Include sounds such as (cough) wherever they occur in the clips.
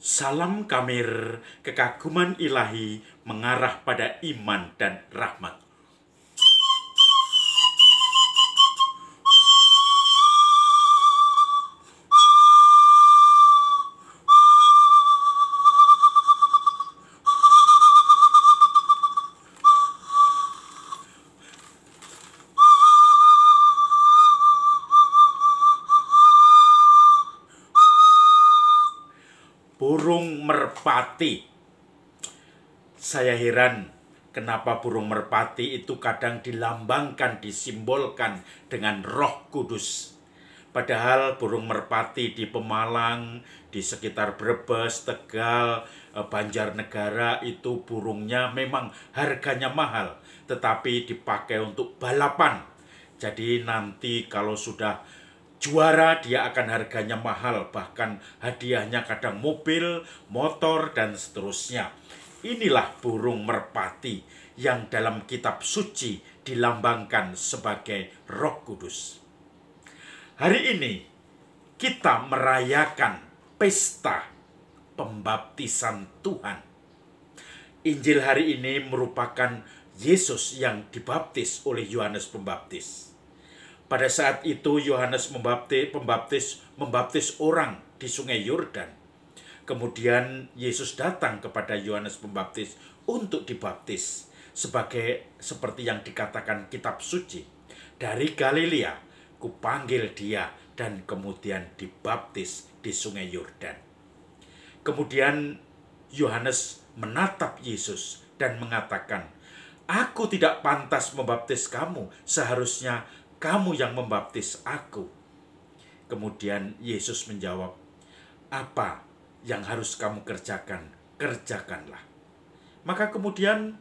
Salam kamir, kekaguman ilahi mengarah pada iman dan rahmat. burung merpati. Saya heran kenapa burung merpati itu kadang dilambangkan, disimbolkan dengan roh kudus. Padahal burung merpati di Pemalang, di sekitar Brebes, Tegal, eh, Banjarnegara itu burungnya memang harganya mahal. Tetapi dipakai untuk balapan. Jadi nanti kalau sudah juara dia akan harganya mahal bahkan hadiahnya kadang mobil, motor dan seterusnya. Inilah burung merpati yang dalam kitab suci dilambangkan sebagai Roh Kudus. Hari ini kita merayakan pesta pembaptisan Tuhan. Injil hari ini merupakan Yesus yang dibaptis oleh Yohanes Pembaptis. Pada saat itu Yohanes membaptis, pembaptis membaptis orang di sungai Yordan. Kemudian Yesus datang kepada Yohanes Pembaptis untuk dibaptis sebagai seperti yang dikatakan kitab suci. Dari Galilea kupanggil dia dan kemudian dibaptis di sungai Yordan. Kemudian Yohanes menatap Yesus dan mengatakan, Aku tidak pantas membaptis kamu, seharusnya kamu yang membaptis aku. Kemudian Yesus menjawab, apa yang harus kamu kerjakan, kerjakanlah. Maka kemudian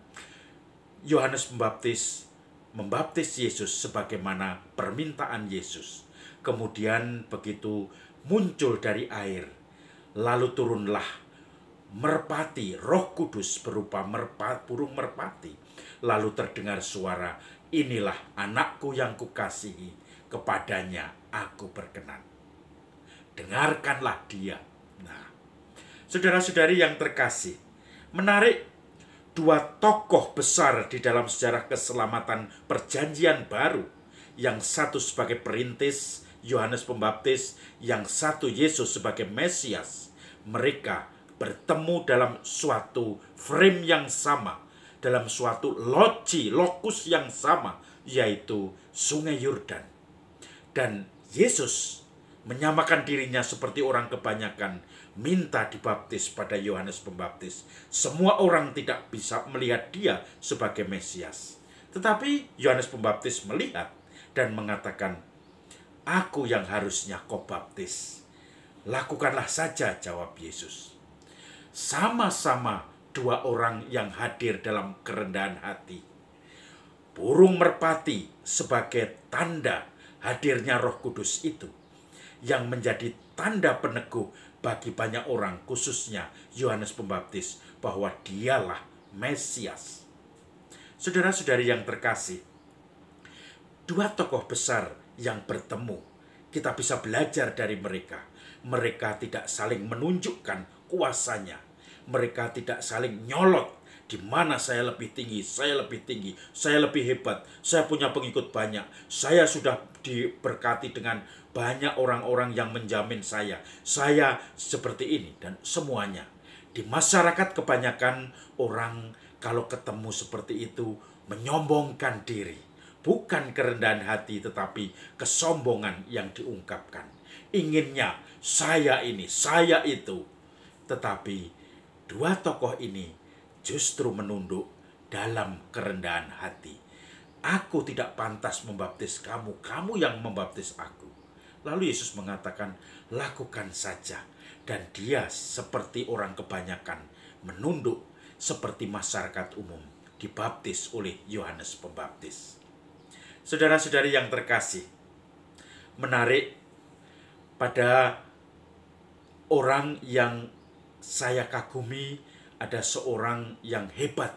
Yohanes Pembaptis membaptis Yesus sebagaimana permintaan Yesus. Kemudian begitu muncul dari air, lalu turunlah merpati, roh kudus berupa merpati, burung merpati. Lalu terdengar suara inilah anakku yang kukasihi, kepadanya aku berkenan. Dengarkanlah dia. Nah, saudara-saudari yang terkasih, menarik dua tokoh besar di dalam sejarah keselamatan perjanjian baru, yang satu sebagai perintis Yohanes Pembaptis, yang satu Yesus sebagai Mesias. Mereka bertemu dalam suatu frame yang sama, dalam suatu loci, lokus yang sama, yaitu sungai Yordan. Dan Yesus menyamakan dirinya seperti orang kebanyakan minta dibaptis pada Yohanes Pembaptis. Semua orang tidak bisa melihat dia sebagai Mesias. Tetapi Yohanes Pembaptis melihat dan mengatakan, Aku yang harusnya kau baptis. Lakukanlah saja, jawab Yesus. Sama-sama dua orang yang hadir dalam kerendahan hati. Burung merpati sebagai tanda hadirnya Roh Kudus itu yang menjadi tanda peneguh bagi banyak orang khususnya Yohanes Pembaptis bahwa dialah Mesias. Saudara-saudari yang terkasih, dua tokoh besar yang bertemu, kita bisa belajar dari mereka. Mereka tidak saling menunjukkan kuasanya, mereka tidak saling nyolot di mana saya lebih tinggi, saya lebih tinggi, saya lebih hebat, saya punya pengikut banyak, saya sudah diberkati dengan banyak orang-orang yang menjamin saya, saya seperti ini dan semuanya. Di masyarakat kebanyakan orang kalau ketemu seperti itu menyombongkan diri, bukan kerendahan hati tetapi kesombongan yang diungkapkan. Inginnya saya ini, saya itu, tetapi dua tokoh ini justru menunduk dalam kerendahan hati. Aku tidak pantas membaptis kamu, kamu yang membaptis aku. Lalu Yesus mengatakan, lakukan saja. Dan dia seperti orang kebanyakan, menunduk seperti masyarakat umum, dibaptis oleh Yohanes Pembaptis. Saudara-saudari yang terkasih, menarik pada orang yang saya kagumi ada seorang yang hebat,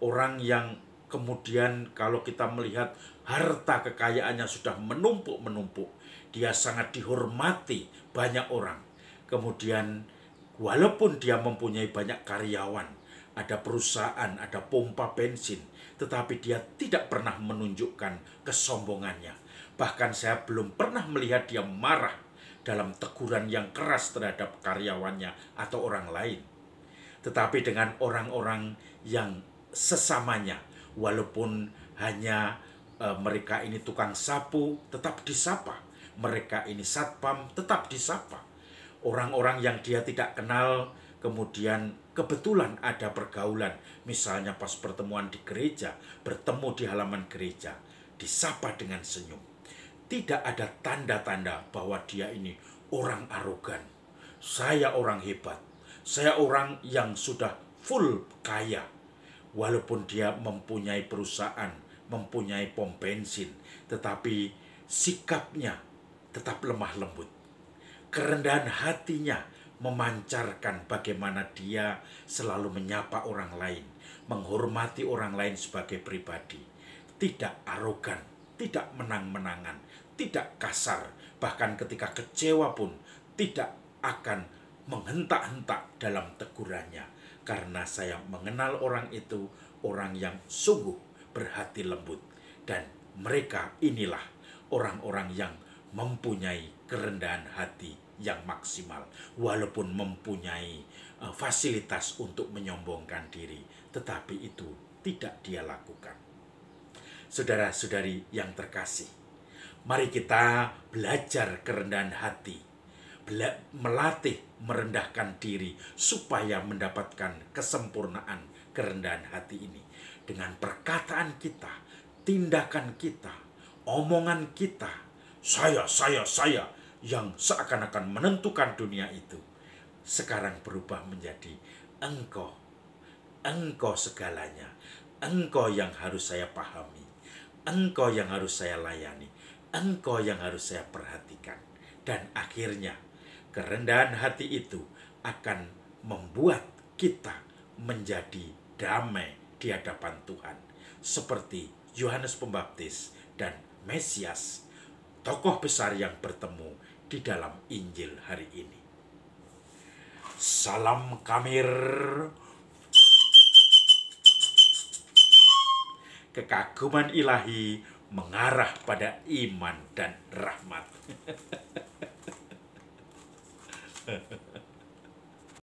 orang yang kemudian kalau kita melihat harta kekayaannya sudah menumpuk-menumpuk, dia sangat dihormati banyak orang. Kemudian walaupun dia mempunyai banyak karyawan, ada perusahaan, ada pompa bensin, tetapi dia tidak pernah menunjukkan kesombongannya. Bahkan saya belum pernah melihat dia marah dalam teguran yang keras terhadap karyawannya atau orang lain, tetapi dengan orang-orang yang sesamanya, walaupun hanya e, mereka ini tukang sapu, tetap disapa. Mereka ini satpam, tetap disapa. Orang-orang yang dia tidak kenal, kemudian kebetulan ada pergaulan, misalnya pas pertemuan di gereja, bertemu di halaman gereja, disapa dengan senyum tidak ada tanda-tanda bahwa dia ini orang arogan. Saya orang hebat. Saya orang yang sudah full kaya. Walaupun dia mempunyai perusahaan, mempunyai pom bensin, tetapi sikapnya tetap lemah lembut. Kerendahan hatinya memancarkan bagaimana dia selalu menyapa orang lain, menghormati orang lain sebagai pribadi, tidak arogan tidak menang-menangan, tidak kasar, bahkan ketika kecewa pun tidak akan menghentak-hentak dalam tegurannya. Karena saya mengenal orang itu, orang yang sungguh berhati lembut. Dan mereka inilah orang-orang yang mempunyai kerendahan hati yang maksimal. Walaupun mempunyai eh, fasilitas untuk menyombongkan diri, tetapi itu tidak dia lakukan saudara-saudari yang terkasih. Mari kita belajar kerendahan hati, melatih merendahkan diri supaya mendapatkan kesempurnaan kerendahan hati ini. Dengan perkataan kita, tindakan kita, omongan kita, saya, saya, saya, yang seakan-akan menentukan dunia itu, sekarang berubah menjadi engkau, engkau segalanya, engkau yang harus saya pahami Engkau yang harus saya layani, engkau yang harus saya perhatikan. Dan akhirnya, kerendahan hati itu akan membuat kita menjadi damai di hadapan Tuhan. Seperti Yohanes Pembaptis dan Mesias, tokoh besar yang bertemu di dalam Injil hari ini. Salam Kamir kekaguman ilahi mengarah pada iman dan rahmat. (laughs)